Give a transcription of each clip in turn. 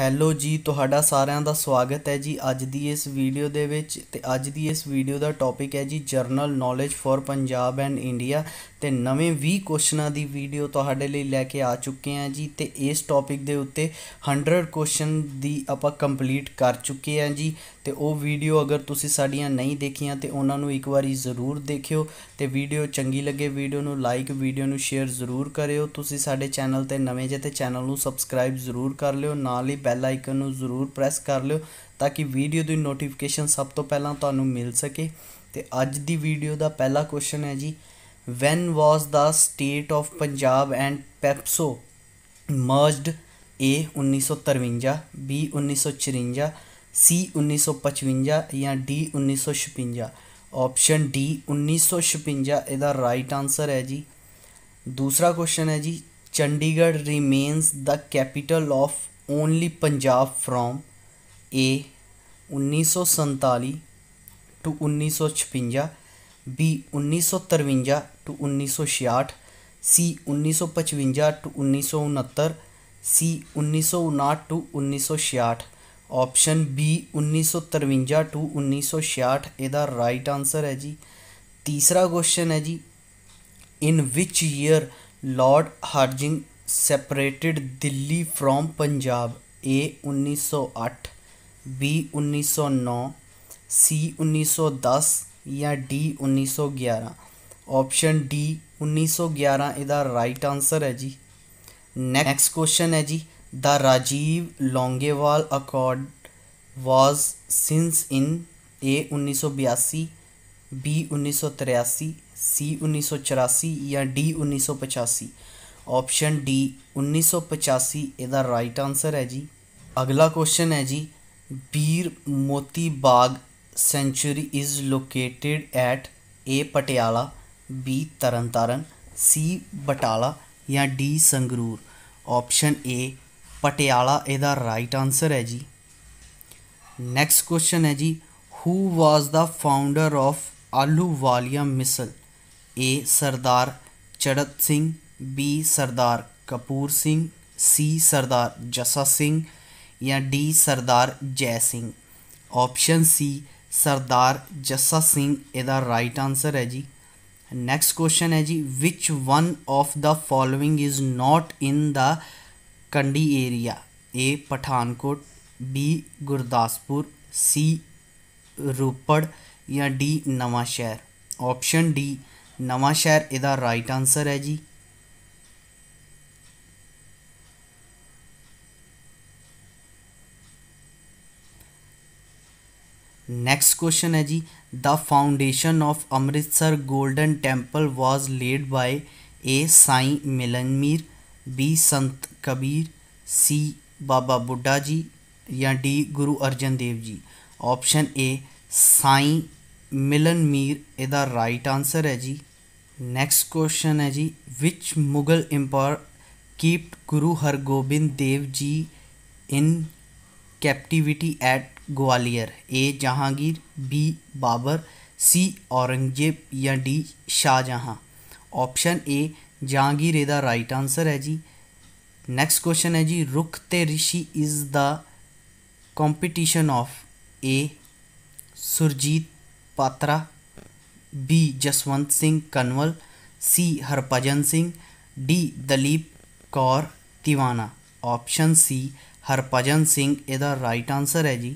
Hello ਜੀ ਤੁਹਾਡਾ ਸਾਰਿਆਂ ਦਾ ਸਵਾਗਤ ਹੈ ਜੀ ਅੱਜ ਦੀ ਇਸ ਵੀਡੀਓ ਦੇ ਵਿੱਚ ਤੇ ਅੱਜ ਦੀ ਇਸ ਵੀਡੀਓ ਦਾ ਟੌਪਿਕ ਹੈ ਜੀ general knowledge for Punjab and India ਤੇ ਨਵੇਂ 20 ਕੁਐਸਚਨਾਂ ਦੀ ਵੀਡੀਓ ਤੁਹਾਡੇ ਲਈ ਲੈ ਕੇ ਆ ਚੁੱਕੇ ਹਾਂ ਜੀ ਤੇ ਇਸ ਟੌਪਿਕ ਦੇ ਉੱਤੇ 100 ਕੁਐਸਚਨ ਦੀ ਆਪਾਂ ਕੰਪਲੀਟ ਕਰ ਚੁੱਕੇ ਹਾਂ ਜੀ ਤੇ ਉਹ ਵੀਡੀਓ ਅਗਰ ਤੁਸੀਂ ਸਾਡੀਆਂ ਨਹੀਂ ਦੇਖੀਆਂ ਤੇ ਉਹਨਾਂ ਨੂੰ ਇੱਕ ਵਾਰੀ ਜ਼ਰੂਰ ਦੇਖਿਓ ਤੇ ਵੀਡੀਓ ਚੰਗੀ ਲੱਗੇ ਵੀਡੀਓ ਨੂੰ ਲਾਈਕ ਵੀਡੀਓ ਨੂੰ ਸ਼ੇਅਰ ਜ਼ਰੂਰ ਕਰਿਓ ਤੁਸੀਂ ਸਾਡੇ ਚੈਨਲ ਤੇ ਨਵੇਂ ਜੇ ਤੇ ਚੈਨਲ ਨੂੰ ਸਬਸਕ੍ਰਾਈਬ ਜ਼ਰੂਰ ਕਰ ਲਿਓ ਨਾਲ ਹੀ ਬੈਲ ਆਈਕਨ ਨੂੰ ਜ਼ਰੂਰ ਪ੍ਰੈਸ ਕਰ ਲਿਓ ਤਾਂ ਕਿ ਵੀਡੀਓ ਦੀ ਨੋਟੀਫਿਕੇਸ਼ਨ ਸਭ ਤੋਂ ਪਹਿਲਾਂ ਤੁਹਾਨੂੰ ਮਿਲ ਸਕੇ ਤੇ ਅੱਜ ਦੀ ਵੀਡੀਓ ਦਾ ਪਹਿਲਾ ਕੁਐਸਚਨ ਹੈ ਜੀ when was the state of Punjab and PEPSU merged A 1953 B 1954 C उन्नीस सौ पचवंजा या डी उन्नीस सौ छपंजा ऑप्शन डी उन्नीस सौ छपंजा ਇਹਦਾ ਰਾਈਟ ਆਨਸਰ ਹੈ ਜੀ ਦੂਸਰਾ ਕੁਐਸਚਨ ਹੈ ਜੀ Chandigarh remains the capital of only Punjab from A 1947 to 1956 B 1953 to 1966 C 1955 to 1969 C 1959 to 1966 option B 1953 to 1966 ਇਹਦਾ ਰਾਈਟ ਆਨਸਰ ਹੈ ਜੀ ਤੀਸਰਾ ਕੁਐਸਚਨ ਹੈ ਜੀ in which year Lord Hardinge separated Delhi from Punjab A 1908 B 1909 C 1910 या D 1911 option D 1911 ਇਹਦਾ right answer ਹੈ ਜੀ ਨੈਕਸਟ ਕੁਐਸਚਨ ਹੈ ਜੀ The Rajiv Longewal Accord was since in A 1982, B 1983, C 1984 या डी 1985 ऑप्शन डी 1985 ਇਹਦਾ ਰਾਈਟ ਆਨਸਰ ਹੈ ਜੀ ਅਗਲਾ ਕੁਐਸਚਨ ਹੈ ਜੀ Bir Moti Bagh sanctuary is located at A Patiala B Tarn Taran C Batala ਜਾਂ D Sangrur option A Patiala ਇਹਦਾ ਰਾਈਟ ਆਨਸਰ ਹੈ ਜੀ ਨੈਕਸਟ ਕੁਐਸਚਨ ਹੈ ਜੀ who was the founder of Ahluwalia misl A Sardar Charat Singh B Sardar Kapur Singh C Sardar Jassa Singh ਜਾਂ D Sardar Jai Singh option C Sardar Jassa Singh ਇਹਦਾ ਰਾਈਟ ਆਨਸਰ ਹੈ ਜੀ ਨੈਕਸਟ ਕੁਐਸਚਨ ਹੈ ਜੀ ਵਿਚ one of the following is not in the Kandi area A Pathankot B Gurdaspur C Ropar या D Nawanshahr option D Nawanshahr ਇਹਦਾ ਰਾਈਟ आंसर है जी नेक्स्ट क्वेश्चन है जी the foundation of Amritsar Golden Temple was laid by A Sai Mian Mir B Sant Kabir C Baba Budha ji या D Guru Arjan Dev ji option A Sai मिलन मीर ਇਹਦਾ right answer है जी ਨੈਕਸਟ क्वेश्चन है जी विच Mughal empire keeped Guru Hargobind Dev ji in captivity at Gwalior A Jahangir B Babur C Aurangzeb या D Shah Jahan option A Jahangir ਇਹਦਾ ਰਾਈਟ ਆਨਸਰ ਹੈ ਜੀ ਨੈਕਸਟ ਕੁਐਸਚਨ ਹੈ ਜੀ Rukh te Rishi is the competition of A Surjit Patar B Jaswant Singh Kanwal C Harbhajan Singh D Dalip Kaur Tiwana option C Harbhajan Singh ਇਹਦਾ ਰਾਈਟ ਆਨਸਰ ਹੈ ਜੀ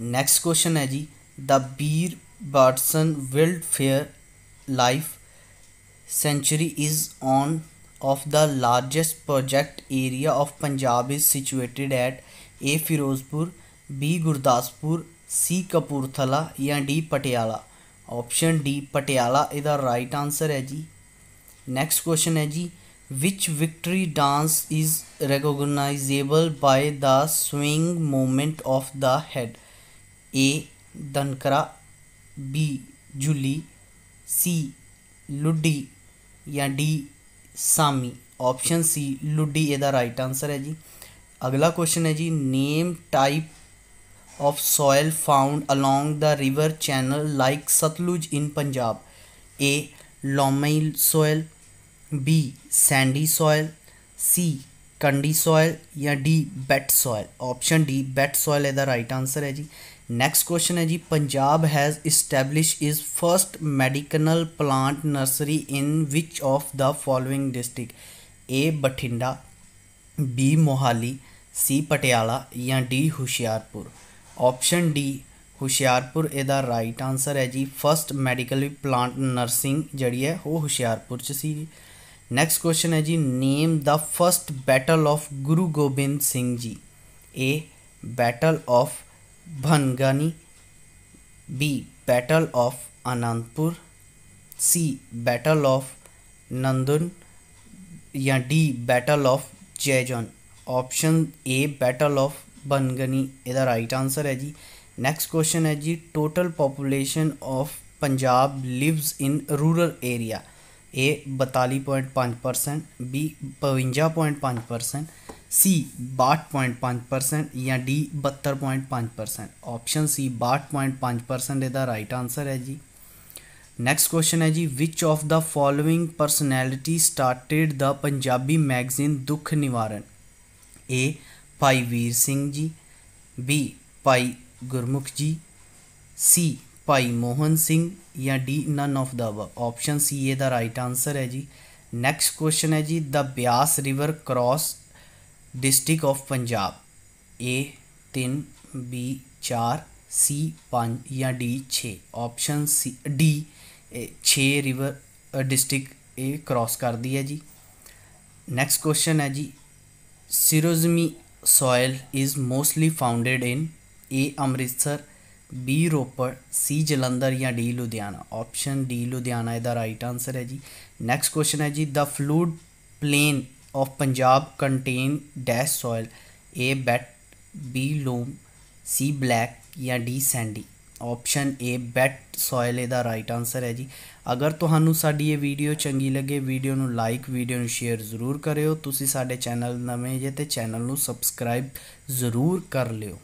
ਨੈਕਸਟ ਕੁਐਸਚਨ ਹੈ ਜੀ the Bir Bhadson wild fair life century is on of the largest project area of Punjab is situated at A. Firozpur, B. Gurdaspur, C. Kapurthala या D. Patiala option D Patiala ਇਹਦਾ right answer ਹੈ ਜੀ next question ਹੈ ਜੀ which victory dance is recognizable by the swing movement of the head a dankara b juli C Luddi या D Sammi option C Luddi ਇਹਦਾ right answer ਹੈ ਜੀ ਅਗਲਾ ਕੁਐਸਚਨ ਹੈ ਜੀ name type of soil found along the river channel like Sutlej in Punjab A loamy soil B sandy soil C Kandi soil या D Bet soil option D Bet soil ਇਹਦਾ right answer ਹੈ ਜੀ ਨੈਕਸਟ ਕੁਐਸਚਨ ਹੈ ਜੀ Punjab has establish is first medicinal plant nursery in which of the following district A Bathinda B Mohali C Patiala ਜਾਂ D Hoshiarpur option D Hoshiarpur ਇਹਦਾ right answer ਹੈ ਜੀ ਫਰਸਟ ਮੈਡੀਕਲ ਪਲਾਂਟ ਨਰਸਿੰਗ ਜਿਹੜੀ ਹੈ ਉਹ ਹੁਸ਼ਿਆਰਪੁਰ ਚ ਸੀ ਨੈਕਸਟ ਕੁਐਸਚਨ ਹੈ ਜੀ name the first battle of Guru Gobind Singh ji A battle of Bhangani B battle of Anandpur C battle of Nadaun या D battle of Jaijon option A battle of Bhangani यदा राइट आंसर है जी नेक्स्ट क्वेश्चन है जी total population of Punjab lives in rural area A बताली point पाँच percent B बवंजा point पाँच परसेंट सी बाट पॉइंट पाँच परसेंट या डी बहत्तर पॉइंट पाँच परसेंट ऑप्शन सी बाहठ पॉइंट पाँच परसेंट इसका राइट आंसर है जी नेक्स्ट क्वेश्चन है जी which of the following personality started the Punjabi magazine Dukh Nivaran ए भाई वीर सिंह जी बी भाई गुरमुख जी सी भाई मोहन सिंह या D none of the option C a the right answer है जी नेक्स्ट क्वेश्चन है जी the Beas river cross district of Punjab A तीन बी चार सी पाँच या डी छः ऑप्शन सी डी छः रिवर डिस्ट्रिक्ट ए क्रॉस कर दी है जी नेक्स्ट क्वेश्चन है जी sierozem soil is mostly founded in A Amritsar B Ropar C Jalandhar या D Ludhiana option D Ludhiana इधर राइट आंसर है जी नेक्स्ट क्वेश्चन है जी the flood plain of Punjab contain dash soil A bet B loam C black या D sandy option A Bet soil ਇਹਦਾ right answer ਹੈ ਜੀ ਅਗਰ ਤੁਹਾਨੂੰ ਸਾਡੀ ਇਹ ਵੀਡੀਓ ਚੰਗੀ ਲੱਗੇ ਵੀਡੀਓ ਨੂੰ ਲਾਈਕ ਵੀਡੀਓ ਨੂੰ ਸ਼ੇਅਰ ਜ਼ਰੂਰ ਕਰਿਓ ਤੁਸੀਂ ਸਾਡੇ ਚੈਨਲ ਨਵੇਂ ਜੇ ਤੇ ਚੈਨਲ ਨੂੰ ਸਬਸਕ੍ਰਾਈਬ ਜ਼ਰੂਰ ਕਰ ਲਿਓ